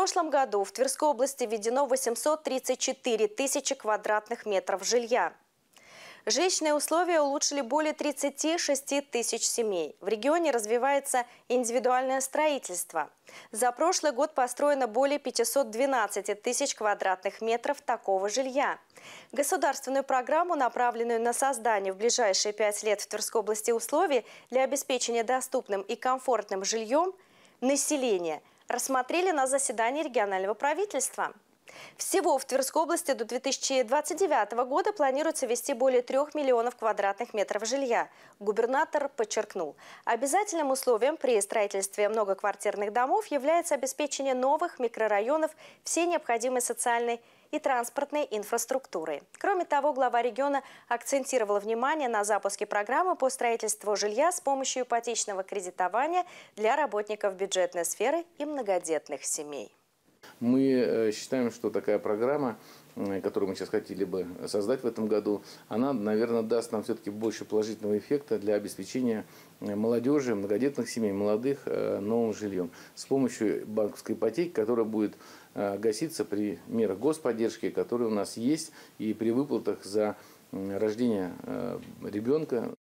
прошлом году в Тверской области введено 834 тысячи квадратных метров жилья. Жилищные условия улучшили более 36 тысяч семей. В регионе развивается индивидуальное строительство. За прошлый год построено более 512 тысяч квадратных метров такого жилья. Государственную программу, направленную на создание в ближайшие пять лет в Тверской области условий для обеспечения доступным и комфортным жильем населения – рассмотрели на заседании регионального правительства. Всего в Тверской области до 2029 года планируется ввести более 3 миллионов квадратных метров жилья. Губернатор подчеркнул, обязательным условием при строительстве многоквартирных домов является обеспечение новых микрорайонов всей необходимой социальной и транспортной инфраструктуры. Кроме того, глава региона акцентировал внимание на запуске программы по строительству жилья с помощью ипотечного кредитования для работников бюджетной сферы и многодетных семей. Мы э, считаем, что такая программа, э, которую мы сейчас хотели бы создать в этом году, она, наверное, даст нам все-таки больше положительного эффекта для обеспечения э, молодежи, многодетных семей, молодых новым жильем с помощью банковской ипотеки, которая будет гаситься при мерах господдержки, которые у нас есть, и при выплатах за рождение ребенка.